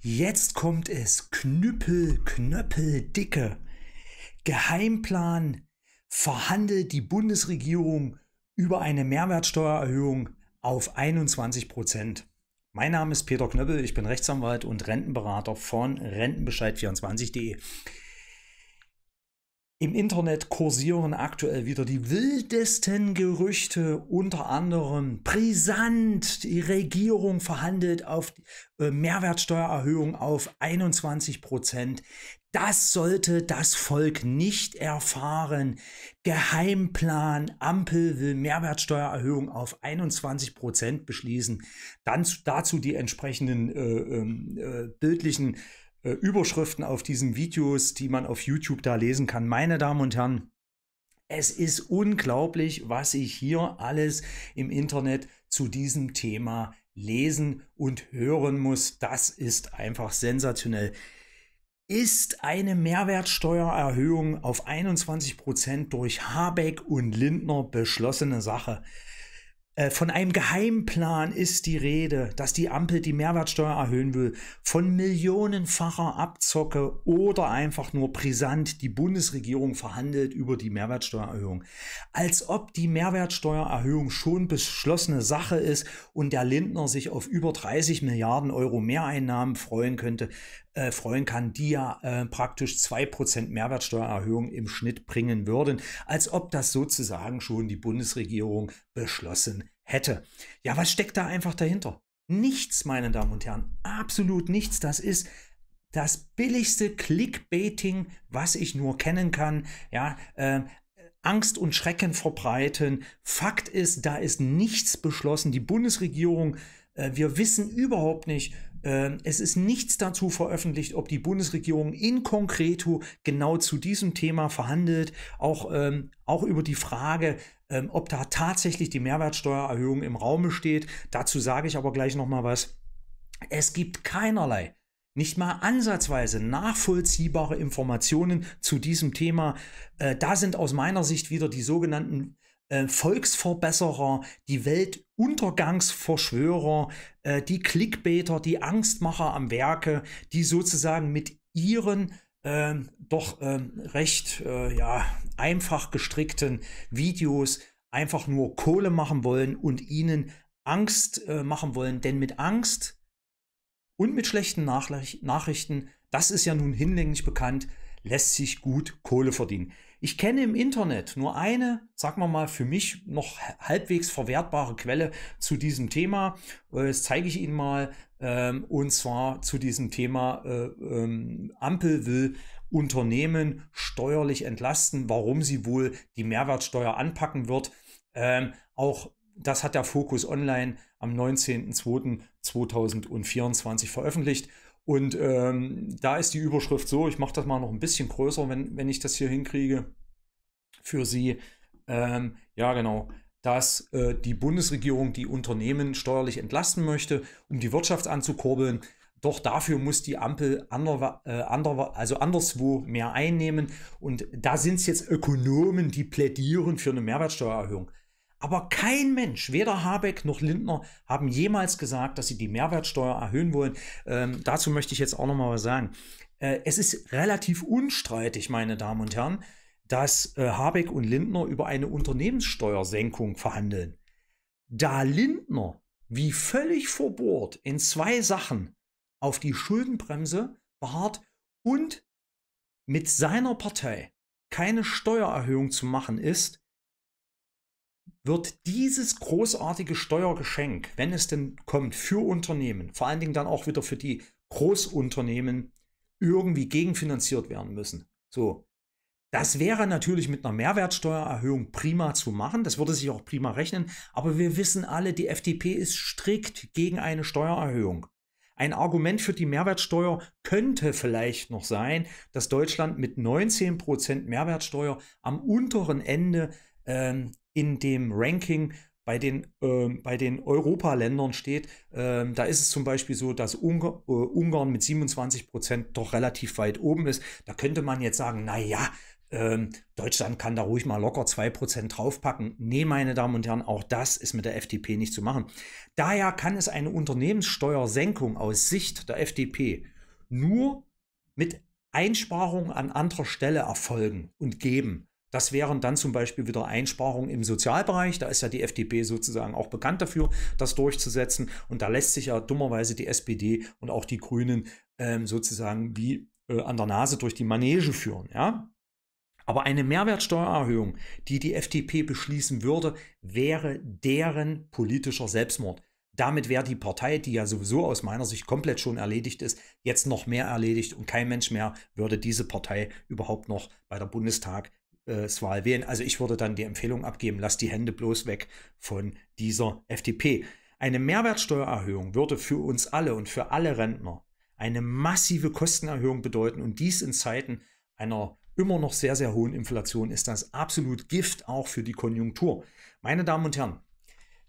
Jetzt kommt es. Knüppel, Knöppel, Dicke. Geheimplan verhandelt die Bundesregierung über eine Mehrwertsteuererhöhung auf 21 Prozent. Mein Name ist Peter Knöppel, ich bin Rechtsanwalt und Rentenberater von Rentenbescheid24.de. Im Internet kursieren aktuell wieder die wildesten Gerüchte, unter anderem brisant, die Regierung verhandelt auf äh, Mehrwertsteuererhöhung auf 21 Prozent. Das sollte das Volk nicht erfahren. Geheimplan, Ampel will Mehrwertsteuererhöhung auf 21 Prozent beschließen. Dann dazu die entsprechenden äh, ähm, äh, bildlichen äh, Überschriften auf diesen Videos, die man auf YouTube da lesen kann. Meine Damen und Herren, es ist unglaublich, was ich hier alles im Internet zu diesem Thema lesen und hören muss. Das ist einfach sensationell. Ist eine Mehrwertsteuererhöhung auf 21% Prozent durch Habeck und Lindner beschlossene Sache? Äh, von einem Geheimplan ist die Rede, dass die Ampel die Mehrwertsteuer erhöhen will, von millionenfacher Abzocke oder einfach nur brisant die Bundesregierung verhandelt über die Mehrwertsteuererhöhung. Als ob die Mehrwertsteuererhöhung schon beschlossene Sache ist und der Lindner sich auf über 30 Milliarden Euro Mehreinnahmen freuen könnte, äh, freuen kann, die ja äh, praktisch 2% Mehrwertsteuererhöhung im Schnitt bringen würden, als ob das sozusagen schon die Bundesregierung beschlossen hätte. Ja, was steckt da einfach dahinter? Nichts, meine Damen und Herren, absolut nichts. Das ist das billigste Clickbaiting, was ich nur kennen kann. Ja, äh, Angst und Schrecken verbreiten. Fakt ist, da ist nichts beschlossen. Die Bundesregierung, äh, wir wissen überhaupt nicht, ähm, es ist nichts dazu veröffentlicht, ob die Bundesregierung in concreto genau zu diesem Thema verhandelt, auch, ähm, auch über die Frage, ähm, ob da tatsächlich die Mehrwertsteuererhöhung im Raum steht. Dazu sage ich aber gleich nochmal was. Es gibt keinerlei, nicht mal ansatzweise nachvollziehbare Informationen zu diesem Thema. Äh, da sind aus meiner Sicht wieder die sogenannten äh, Volksverbesserer, die Weltuntergangsverschwörer, äh, die Clickbaiter, die Angstmacher am Werke, die sozusagen mit ihren ähm, ähm, äh, doch recht ja, einfach gestrickten Videos einfach nur Kohle machen wollen und ihnen Angst äh, machen wollen. Denn mit Angst und mit schlechten Nachrichten, das ist ja nun hinlänglich bekannt, lässt sich gut Kohle verdienen. Ich kenne im Internet nur eine, sagen wir mal, für mich noch halbwegs verwertbare Quelle zu diesem Thema. Äh, das zeige ich Ihnen mal. Ähm, und zwar zu diesem Thema äh, ähm, Ampel will Unternehmen steuerlich entlasten, warum sie wohl die Mehrwertsteuer anpacken wird. Ähm, auch das hat der Fokus Online am 19.02.2024 veröffentlicht. Und ähm, da ist die Überschrift so, ich mache das mal noch ein bisschen größer, wenn, wenn ich das hier hinkriege für Sie. Ähm, ja, genau, dass äh, die Bundesregierung die Unternehmen steuerlich entlasten möchte, um die Wirtschaft anzukurbeln. Doch dafür muss die Ampel ander, äh, ander, also anderswo mehr einnehmen. Und da sind es jetzt Ökonomen, die plädieren für eine Mehrwertsteuererhöhung. Aber kein Mensch, weder Habeck noch Lindner, haben jemals gesagt, dass sie die Mehrwertsteuer erhöhen wollen. Ähm, dazu möchte ich jetzt auch nochmal was sagen. Äh, es ist relativ unstreitig, meine Damen und Herren, dass äh, Habeck und Lindner über eine Unternehmenssteuersenkung verhandeln. Da Lindner wie völlig verbohrt in zwei Sachen auf die Schuldenbremse beharrt und mit seiner Partei keine Steuererhöhung zu machen ist, wird dieses großartige Steuergeschenk, wenn es denn kommt, für Unternehmen, vor allen Dingen dann auch wieder für die Großunternehmen, irgendwie gegenfinanziert werden müssen. So. Das wäre natürlich mit einer Mehrwertsteuererhöhung prima zu machen. Das würde sich auch prima rechnen. Aber wir wissen alle, die FDP ist strikt gegen eine Steuererhöhung. Ein Argument für die Mehrwertsteuer könnte vielleicht noch sein, dass Deutschland mit 19% Mehrwertsteuer am unteren Ende ähm, in dem Ranking bei den, äh, bei den Europaländern steht, äh, da ist es zum Beispiel so, dass Ungar, äh, Ungarn mit 27 Prozent doch relativ weit oben ist. Da könnte man jetzt sagen, naja, ähm, Deutschland kann da ruhig mal locker 2% Prozent draufpacken. Nee, meine Damen und Herren, auch das ist mit der FDP nicht zu machen. Daher kann es eine Unternehmenssteuersenkung aus Sicht der FDP nur mit Einsparungen an anderer Stelle erfolgen und geben. Das wären dann zum Beispiel wieder Einsparungen im Sozialbereich. Da ist ja die FDP sozusagen auch bekannt dafür, das durchzusetzen. Und da lässt sich ja dummerweise die SPD und auch die Grünen ähm, sozusagen wie äh, an der Nase durch die Manege führen. Ja? Aber eine Mehrwertsteuererhöhung, die die FDP beschließen würde, wäre deren politischer Selbstmord. Damit wäre die Partei, die ja sowieso aus meiner Sicht komplett schon erledigt ist, jetzt noch mehr erledigt und kein Mensch mehr würde diese Partei überhaupt noch bei der Bundestag es äh, wählen. Also ich würde dann die Empfehlung abgeben, lasst die Hände bloß weg von dieser FDP. Eine Mehrwertsteuererhöhung würde für uns alle und für alle Rentner eine massive Kostenerhöhung bedeuten und dies in Zeiten einer immer noch sehr, sehr hohen Inflation ist das absolut Gift auch für die Konjunktur. Meine Damen und Herren,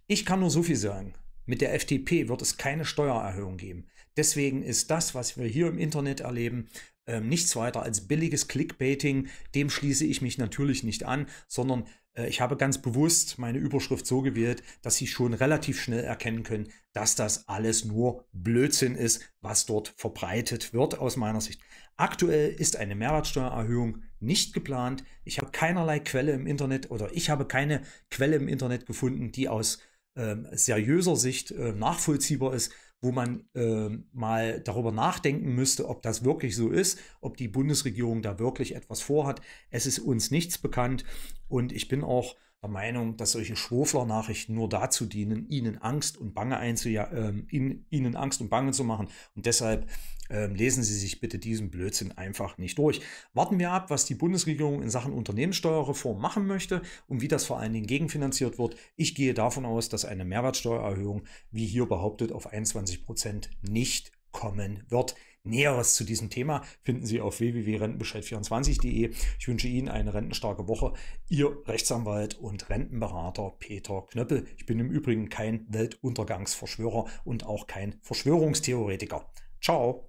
ich kann nur so viel sagen. Mit der FDP wird es keine Steuererhöhung geben. Deswegen ist das, was wir hier im Internet erleben, äh, nichts weiter als billiges Clickbaiting. Dem schließe ich mich natürlich nicht an, sondern äh, ich habe ganz bewusst meine Überschrift so gewählt, dass Sie schon relativ schnell erkennen können, dass das alles nur Blödsinn ist, was dort verbreitet wird aus meiner Sicht. Aktuell ist eine Mehrwertsteuererhöhung nicht geplant. Ich habe keinerlei Quelle im Internet oder ich habe keine Quelle im Internet gefunden, die aus ähm, seriöser Sicht äh, nachvollziehbar ist, wo man äh, mal darüber nachdenken müsste, ob das wirklich so ist, ob die Bundesregierung da wirklich etwas vorhat. Es ist uns nichts bekannt und ich bin auch der Meinung, dass solche Schwurfler-Nachrichten nur dazu dienen, ihnen Angst und Bange einzuja äh, ihnen, ihnen Angst und Bange zu machen. Und deshalb äh, lesen Sie sich bitte diesen Blödsinn einfach nicht durch. Warten wir ab, was die Bundesregierung in Sachen Unternehmenssteuerreform machen möchte und wie das vor allen Dingen gegenfinanziert wird. Ich gehe davon aus, dass eine Mehrwertsteuererhöhung, wie hier behauptet, auf 21 Prozent nicht kommen wird. Näheres zu diesem Thema finden Sie auf www.rentenbescheid24.de. Ich wünsche Ihnen eine rentenstarke Woche. Ihr Rechtsanwalt und Rentenberater Peter Knöppel. Ich bin im Übrigen kein Weltuntergangsverschwörer und auch kein Verschwörungstheoretiker. Ciao!